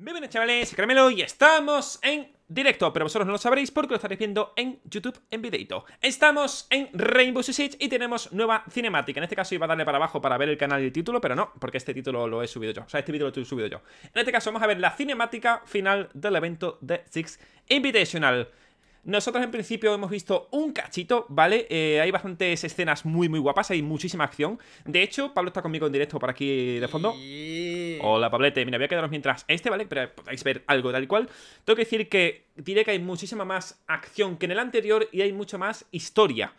Muy bien, chavales, Caramelo y estamos en directo, pero vosotros no lo sabréis porque lo estaréis viendo en YouTube en videito. Estamos en Rainbow Six y tenemos nueva cinemática. En este caso iba a darle para abajo para ver el canal y el título, pero no, porque este título lo he subido yo. O sea, este título lo he subido yo. En este caso vamos a ver la cinemática final del evento de Six Invitational. Nosotros en principio hemos visto un cachito, ¿vale? Eh, hay bastantes escenas muy, muy guapas, hay muchísima acción. De hecho, Pablo está conmigo en directo por aquí de fondo. Hola, Pablete. Mira, voy a quedaros mientras este, ¿vale? Pero podáis ver algo tal y cual. Tengo que decir que diré que hay muchísima más acción que en el anterior y hay mucha más historia.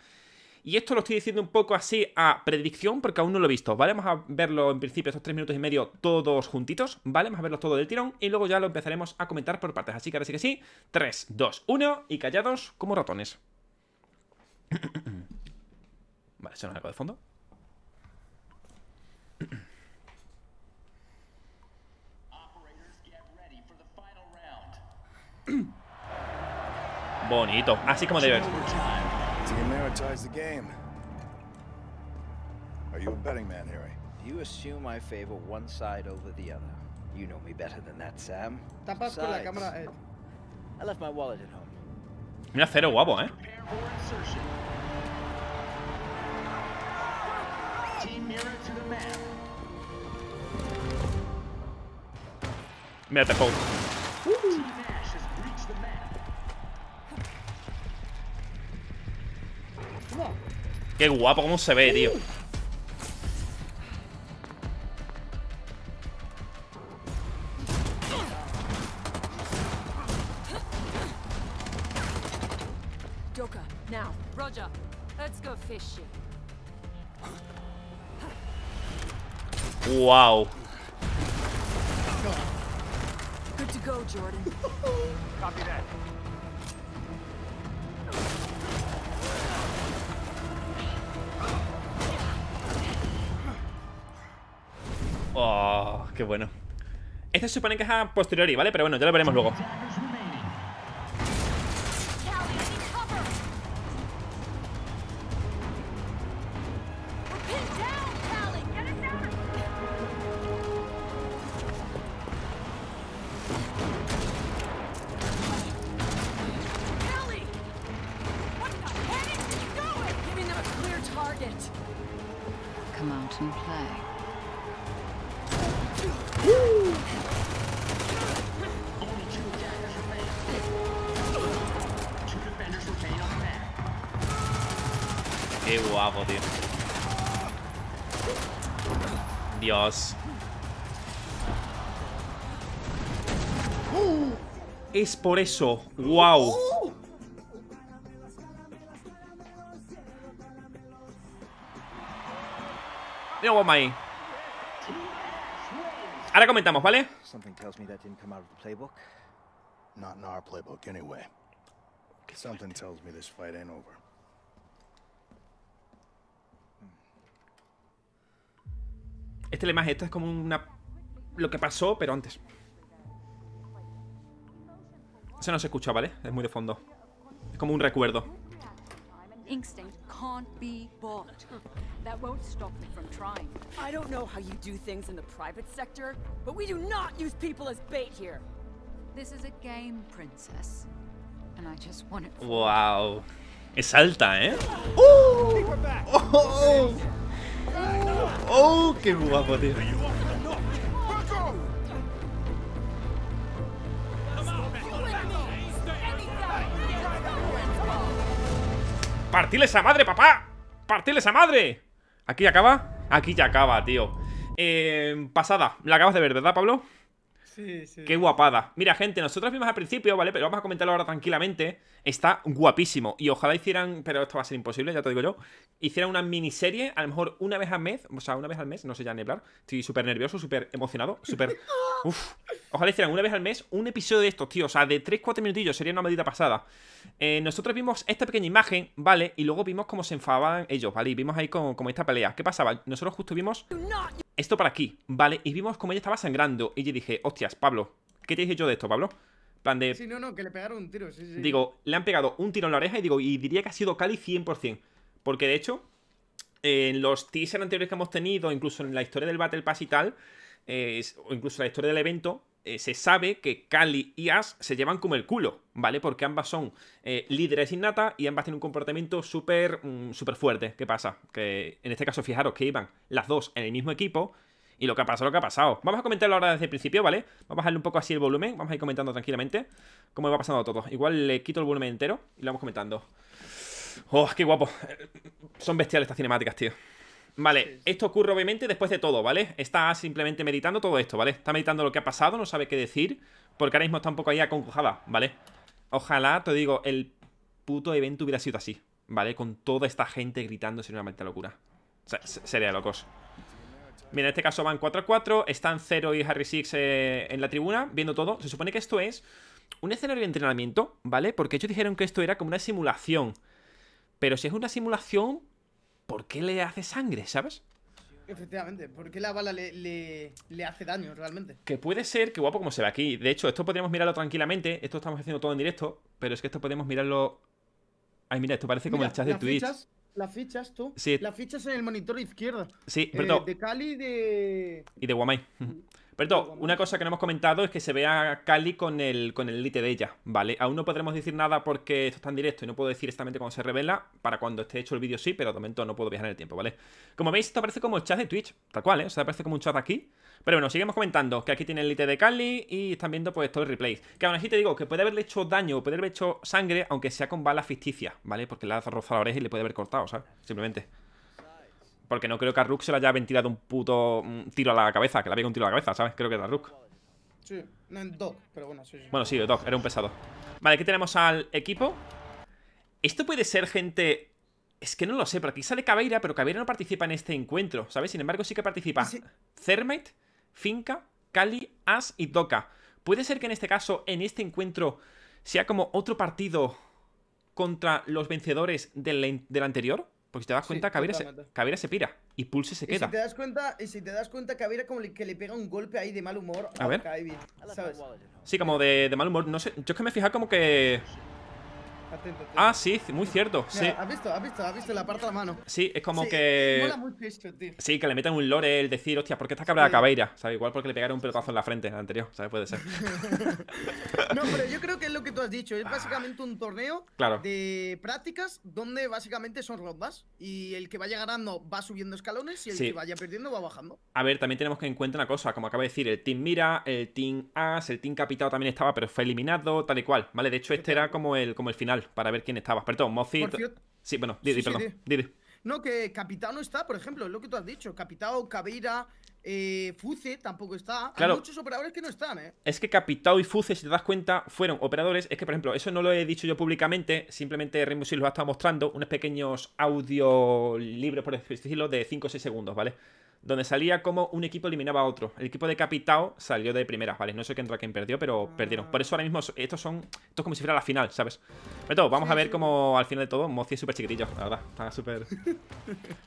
Y esto lo estoy diciendo un poco así a predicción porque aún no lo he visto, ¿vale? Vamos a verlo en principio estos tres minutos y medio todos juntitos, ¿vale? Vamos a verlos todo del tirón y luego ya lo empezaremos a comentar por partes. Así que ahora sí que sí, 3, 2, 1 y callados como ratones. vale, se nos algo de fondo. Bonito, así como debe To there the game. Are you a betting man, Harry? You assume I favor one side over the other. You know me better than that, Sam. Tapas con la cámara, Ed. Eh. I left my wallet at home. Mira, cero guapo, eh. the te pongo. Qué guapo cómo se ve, uh. tío. Wow. Good to go, Jordan. Copy that. Oh, qué bueno. Este se supone que es a posteriori, ¿vale? Pero bueno, ya lo veremos luego. hago, tío. Dios. Es por eso. ¡Wow! Mira bomba ahí. Ahora comentamos, ¿vale? Something tells me that didn't come out of the playbook. Not in our playbook anyway. Something tells me this fight ain't over. Este le más, esto es como una... Lo que pasó, pero antes. Eso no se escucha, ¿vale? Es muy de fondo. Es como un recuerdo. instinct can't be bought. That won't stop me from trying. I don't know how you do things in the private sector, but we do not use people as bait here. This is a game, princess. And I just want it. Wow. Es alta, ¿eh? ¡Oh! oh. oh. ¡Oh, qué guapo, tío! ¡Partile esa madre, papá! ¡Partil esa madre! ¿Aquí ya acaba? Aquí ya acaba, tío. Eh, pasada. La acabas de ver, ¿verdad, Pablo? Qué guapada. Mira, gente, nosotros vimos al principio, ¿vale? Pero vamos a comentarlo ahora tranquilamente. Está guapísimo. Y ojalá hicieran, pero esto va a ser imposible, ya te digo yo. Hicieran una miniserie, a lo mejor una vez al mes, o sea, una vez al mes, no sé ya ni Estoy súper nervioso, súper emocionado, súper. Uf. Ojalá hicieran una vez al mes un episodio de estos, tío. O sea, de 3-4 minutillos, sería una medida pasada. Eh, nosotros vimos esta pequeña imagen, ¿vale? Y luego vimos cómo se enfadaban ellos, ¿vale? Y vimos ahí como, como esta pelea. ¿Qué pasaba? Nosotros justo vimos esto para aquí, ¿vale? Y vimos como ella estaba sangrando. Y yo dije, hostias, Pablo, ¿qué te dije yo de esto, Pablo? Plan de... Sí, no, no, que le pegaron un tiro, sí, sí. Digo, le han pegado un tiro en la oreja y digo, y diría que ha sido Cali 100%. Porque de hecho, en los teasers anteriores que hemos tenido, incluso en la historia del Battle Pass y tal, eh, o incluso en la historia del evento, eh, se sabe que Cali y As se llevan como el culo, ¿vale? Porque ambas son eh, líderes innata y ambas tienen un comportamiento súper mm, súper fuerte. ¿Qué pasa? Que en este caso, fijaros que iban las dos en el mismo equipo. Y lo que ha pasado, lo que ha pasado. Vamos a comentarlo ahora desde el principio, ¿vale? Vamos a bajarle un poco así el volumen. Vamos a ir comentando tranquilamente cómo va pasando todo. Igual le quito el volumen entero y lo vamos comentando. ¡Oh, qué guapo! Eh, son bestiales estas cinemáticas, tío. Vale, esto ocurre obviamente después de todo, ¿vale? Está simplemente meditando todo esto, ¿vale? Está meditando lo que ha pasado, no sabe qué decir, porque ahora mismo está un poco ahí aconjujada, ¿vale? Ojalá, te digo, el puto evento hubiera sido así, ¿vale? Con toda esta gente gritando sería una maldita locura. O sea, sería locos. Mira, en este caso van 4 a 4, están cero y Harry Six eh, en la tribuna, viendo todo. Se supone que esto es un escenario de entrenamiento, ¿vale? Porque ellos dijeron que esto era como una simulación. Pero si es una simulación, ¿por qué le hace sangre, sabes? Efectivamente, porque la bala le, hace daño realmente? Que puede ser, que guapo como se ve aquí. De hecho, esto podríamos mirarlo tranquilamente. Esto estamos haciendo todo en directo, pero es que esto podemos mirarlo. Ay, mira, esto parece como el chat de Twitch. Fichas, las fichas, tú. Las fichas en el monitor izquierdo. Sí, eh, perdón. de Cali y de. Y de Guamay una cosa que no hemos comentado es que se ve a Cali con el, con el de ella, ¿vale? Aún no podremos decir nada porque esto está en directo y no puedo decir exactamente cuándo se revela. Para cuando esté hecho el vídeo sí, pero de momento no puedo viajar en el tiempo, ¿vale? Como veis, esto parece como el chat de Twitch, tal cual, ¿eh? O sea, aparece como un chat aquí. Pero bueno, seguimos comentando que aquí tiene el lite de Cali y están viendo pues todo el replay. Que aún así te digo que puede haberle hecho daño o puede haberle hecho sangre, aunque sea con balas ficticias, ¿vale? Porque le ha rozado la oreja y le puede haber cortado, ¿sabes? Simplemente. Porque no creo que a Rook se le haya ventilado un puto tiro a la cabeza, que le había un tiro a la cabeza, ¿sabes? Creo que era Rook. Sí, no en pero bueno, sí, Bueno, sí, Doc. era un pesado. Vale, aquí tenemos al equipo. Esto puede ser gente... Es que no lo sé, pero aquí sale Cabeira, pero Caveira no participa en este encuentro, ¿sabes? Sin embargo, sí que participa sí. Finca, Cali, As y Doca. Puede ser que en este caso, en este encuentro, sea como otro partido contra los vencedores del, del anterior. Porque si te das cuenta, sí, Kavira, se, se, pira y Pulse se queda. si te das cuenta, y si te das cuenta Kavira como que le pega un golpe ahí de mal humor a, ver. Sí, como de, de mal humor. No sé, yo es que me he fijado como que Ah, sí, muy cierto. sí. ¿Has visto? ¿Has visto? ¿Has visto la parte la mano? Sí, es como que. tío. Sí, que le metan un lore el decir, hostia, ¿por qué está cabra la Cabeira? ¿Sabes? Igual porque le pegaron un pelotazo en la frente en anterior, ¿sabes? Puede ser. no, pero yo creo que es lo que tú has dicho. Es básicamente un torneo de prácticas donde básicamente son rondas. Y el que vaya ganando va subiendo escalones y el que vaya perdiendo va bajando. A ver, también tenemos que en cuenta una cosa, como acaba de decir, el Team Mira, el Team As, el Team Capitado también estaba, pero fue eliminado, tal y cual. ¿Vale? De hecho, este era como el, como el final para ver quién estaba. Perdón, Moffitt Sí, bueno, Didi, perdón. No, que capitano no está, por ejemplo, es lo que tú has dicho. Capitao, Cabira. Eh, Fuce tampoco está. Hay muchos operadores que no están, ¿eh? Es que Capitao y Fuce, si te das cuenta, fueron operadores. Es que, por ejemplo, eso no lo he dicho yo públicamente. Simplemente Rainbow Six lo ha estado mostrando. Unos pequeños audio libres, por decirlo, de 5 o 6 segundos, ¿vale? Donde salía como un equipo eliminaba a otro. El equipo de Capitao salió de primera ¿vale? No sé qué entra quién perdió, pero ah. perdieron. Por eso ahora mismo estos son. Esto es como si fuera la final, ¿sabes? Pero todo, vamos a ver cómo al final de todo Mozi es súper chiquitillo, la verdad. Está súper.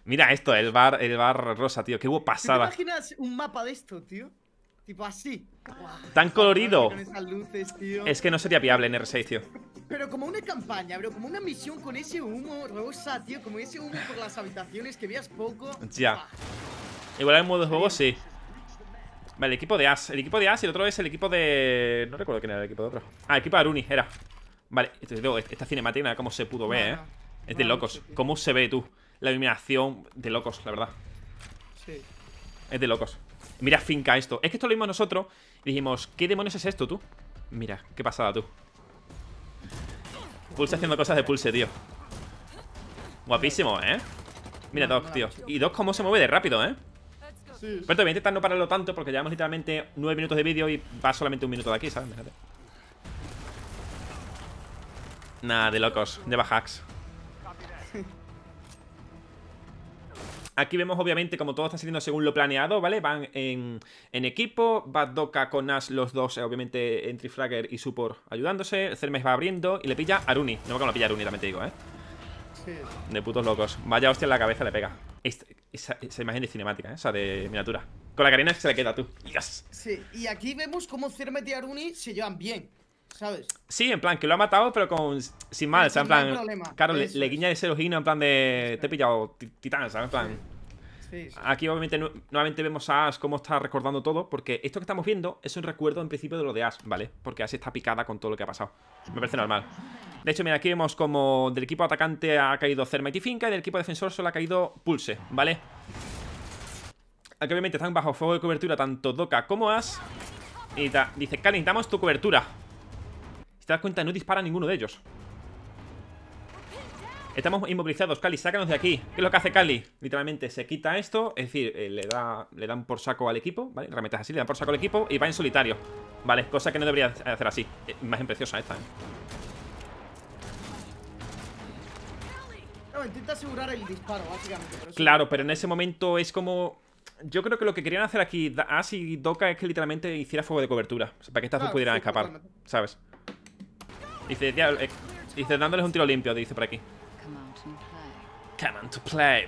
Mira esto, el bar, el bar rosa, tío. Qué hubo pasada un mapa de esto, tío. Tipo así. Tan colorido. Es que no sería viable en R6, tío. Pero como una campaña, bro, como una misión con ese humo rosa, tío, como ese humo por las habitaciones que veas poco. Ya. Igual hay modo de juego, sí. Vale, el equipo de As. El equipo de As y el otro es el equipo de. No recuerdo quién era el equipo de otro. Ah, equipo de Aruni, era. Vale, este, este, esta cinemática, cómo se pudo ver, eh. Es de locos. ¿Cómo se ve tú? La iluminación de locos, la verdad. Sí. Es de locos. Mira, finca esto. Es que esto lo vimos nosotros. Y dijimos, ¿qué demonios es esto, tú? Mira, qué pasada, tú. Pulse haciendo cosas de pulse, tío. Guapísimo, ¿eh? Mira, Doc, tío. Y Doc, cómo se mueve de rápido, ¿eh? Pero todavía voy intentar no pararlo tanto porque llevamos literalmente Nueve minutos de vídeo y va solamente un minuto de aquí, ¿sabes? Nada, de locos, de hacks. Aquí vemos obviamente como todo está saliendo según lo planeado, ¿vale? Van en, equipo, Va Doca con Ash los dos, eh, obviamente Entry Fragger y Support ayudándose, Cermes va abriendo y le pilla Aruni. No me cómo la pilla Aruni, te digo, ¿eh? Sí. De putos locos. Vaya hostia en la cabeza le pega. esa, imagen de cinemática, ¿eh? o de miniatura. Con la carina se le queda tú. Sí, y aquí vemos cómo Cermes y Aruni se llevan bien. ¿sabes? Sí, en plan, que lo ha matado, pero con sin mal, o en plan, claro, le, guiña ese ojino en plan de, te he pillado titán, ¿sabes? En plan, Aquí obviamente nuevamente vemos a As cómo está recordando todo, porque esto que estamos viendo es un recuerdo en principio de lo de As, ¿vale? Porque As está picada con todo lo que ha pasado. Me parece normal. De hecho, mira, aquí vemos como del equipo atacante ha caído Cerma y Finca y del equipo defensor solo ha caído Pulse, ¿vale? Aquí obviamente están bajo fuego de cobertura tanto Doca como As Y dice, calentamos tu cobertura. Si te das cuenta, no dispara ninguno de ellos. Estamos inmovilizados, Cali, sácanos de aquí ¿Qué es lo que hace Cali? Literalmente se quita esto Es decir, eh, le, dan por saco al equipo ¿Vale? Herramientas así, le dan por saco al equipo Y va en solitario Vale, cosa que no debería hacer así eh, Más Imagen preciosa esta, ¿eh? Claro, pero en ese momento es como... Yo creo que lo que querían hacer aquí As y Doka es que literalmente hiciera fuego de cobertura Para que estas dos pudieran escapar, ¿sabes? Dice, eh, dice, dándoles un tiro limpio Dice por aquí play.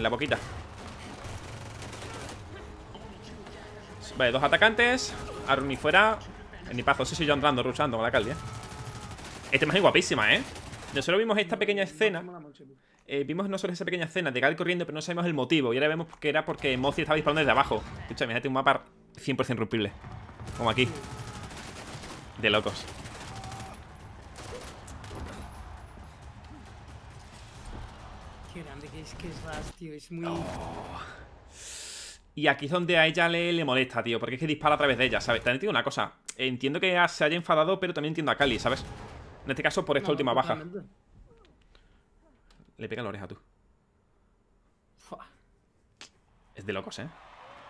la boquita. Vale, dos atacantes. y fuera. paso. sí, sí, yo andando, rushando con la calle Este Esta imagen guapísima, ¿eh? Nosotros vimos esta pequeña escena. Eh, vimos no solo esa pequeña escena de Gal corriendo, pero no sabemos el motivo. Y ahora vemos que era porque Mozi estaba disparando desde abajo. Escucha, hecho, imagínate un mapa 100% irrumpible. Como aquí. De locos. Es muy... Y aquí es donde a ella le, le, molesta, tío. Porque es que dispara a través de ella, ¿sabes? También te una cosa. Entiendo que se haya enfadado, pero también entiendo a Kali, ¿sabes? En este caso, por esta última baja. Le pega la oreja, tú. Es de locos, ¿eh?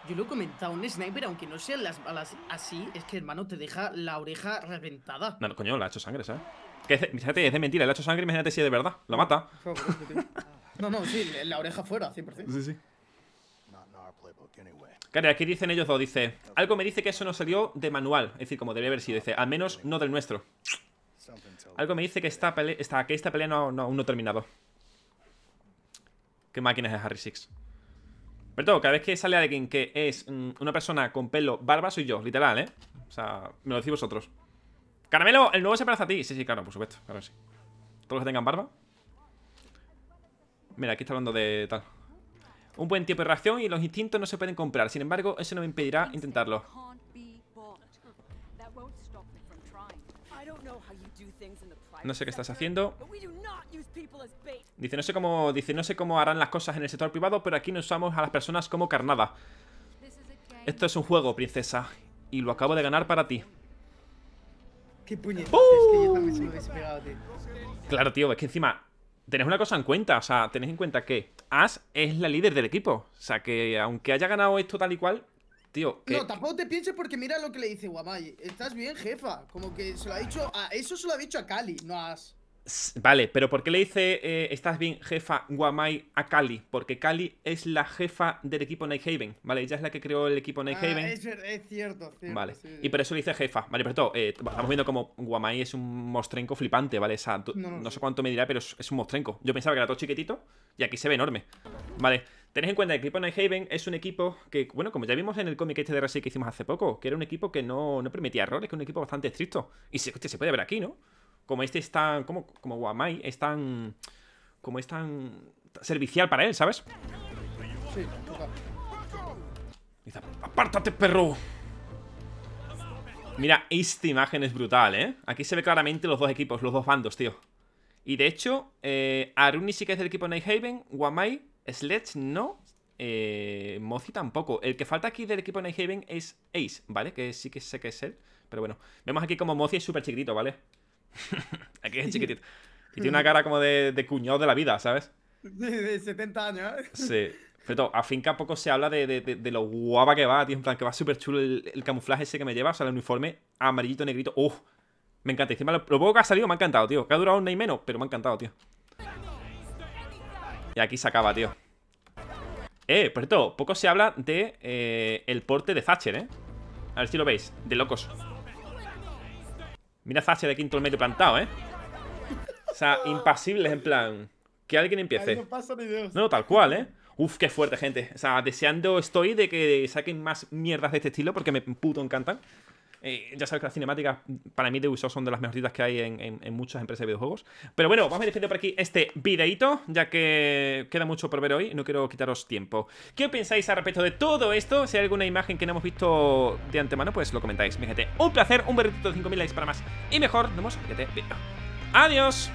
Yo lo he comentado, un sniper, aunque no sean las balas así, es que, hermano, te deja la oreja reventada. No, no, coño, le ha hecho sangre, ¿sabes? Que es, de mentira, le ha hecho sangre, imagínate si es de verdad. lo mata. No, no, sí, la oreja fuera, 100%. Sí, sí. aquí dicen ellos dos, dice, algo me dice que eso no salió de manual, es decir, como debería haber sido, dice, al menos no del nuestro. Algo me dice que esta pelea, que esta pelea no, no, aún no ha terminado. ¿Qué máquinas es Harry Six? Pero todo, cada vez que sale alguien que es mm, una persona con pelo barba, soy yo, literal, ¿eh? O sea, me lo decís vosotros. Caramelo, el nuevo se parece a ti. Sí, sí, claro, por supuesto. sí. Todos los que tengan barba. Mira, aquí está hablando de tal. Un buen tiempo de reacción y los instintos no se pueden comprar. Sin embargo, eso no me impedirá intentarlo. No sé qué estás haciendo. Dice, no sé cómo, dice, no sé cómo harán las cosas en el sector privado, pero aquí no usamos a las personas como carnada. Esto es un juego, princesa, y lo acabo de ganar para ti que Claro, tío, es que encima tenés una cosa en cuenta, o sea, tenés en cuenta que As es la líder del equipo. O sea, que aunque haya ganado esto tal y cual, tío. Que... No, tampoco te pienses porque mira lo que le dice Guamay. Estás bien, jefa. Como que se lo ha dicho a. Eso se lo ha dicho a Cali, no a As. Vale, pero ¿por qué le dice eh, estás bien, jefa Guamai a Kali? Porque Kali es la jefa del equipo Nighthaven, ¿vale? Ella es la que creó el equipo ah, Nighthaven. es, es, cierto, Vale, y por eso le dice jefa. Vale, pero todo, eh, estamos viendo como Guamai es un mostrenco flipante, ¿vale? no, sé cuánto me dirá, pero es, un mostrenco. Yo pensaba que era todo chiquitito y aquí se ve enorme. Vale, tenés en cuenta que el equipo Nighthaven es un equipo que, bueno, como ya vimos en el cómic este de R6 que hicimos hace poco, que era un equipo que no, no permitía errores, que era un equipo bastante estricto. Y se puede ver aquí, ¿no? como este es tan. Como, como Guamai es tan. Como es tan. servicial para él, ¿sabes? apártate, perro. Mira, esta imagen es brutal, ¿eh? Aquí se ve claramente los dos equipos, los dos bandos, tío. Y de hecho, eh, Aruni sí que es del equipo Nighthaven, Wamai, Sledge no, eh, Mozi tampoco. El que falta aquí del equipo Nighthaven es Ace, ¿vale? Que sí que sé que es él, pero bueno. Vemos aquí como Mozi es súper chiquitito, ¿vale? vale Aquí es chiquitito. Y tiene una cara como de, cuñado de la vida, ¿sabes? De 70 años. ¿eh? Sí. Pero a finca poco se habla de, lo guapa que va, tío. En plan, que va súper chulo el, camuflaje ese que me lleva. O sea, el uniforme amarillito, negrito. ¡Uf! Me encanta. Encima lo, poco que ha salido me ha encantado, tío. Que ha durado un y menos, pero me ha encantado, tío. Y aquí se acaba, tío. Eh, por cierto, poco se habla de eh, el porte de Thatcher, ¿eh? A ver si lo veis. De locos. Mira fase de quinto medio plantado, ¿eh? O sea, impasibles en plan. Que alguien empiece. No, no, tal cual, ¿eh? Uf, qué fuerte, gente. O sea, deseando estoy de que saquen más mierdas de este estilo porque me puto encantan. Eh, ya sabes que las cinemáticas para mí de Ubisoft son de las mejoritas que hay en, muchas empresas de videojuegos. Pero bueno, vamos a ir por aquí este videito, ya que queda mucho por ver hoy y no quiero quitaros tiempo. ¿Qué pensáis al respecto de todo esto? Si hay alguna imagen que no hemos visto de antemano, pues lo comentáis. Mi gente, un placer, un berrito de 5.000 likes para más y mejor. Nos vemos, Adiós.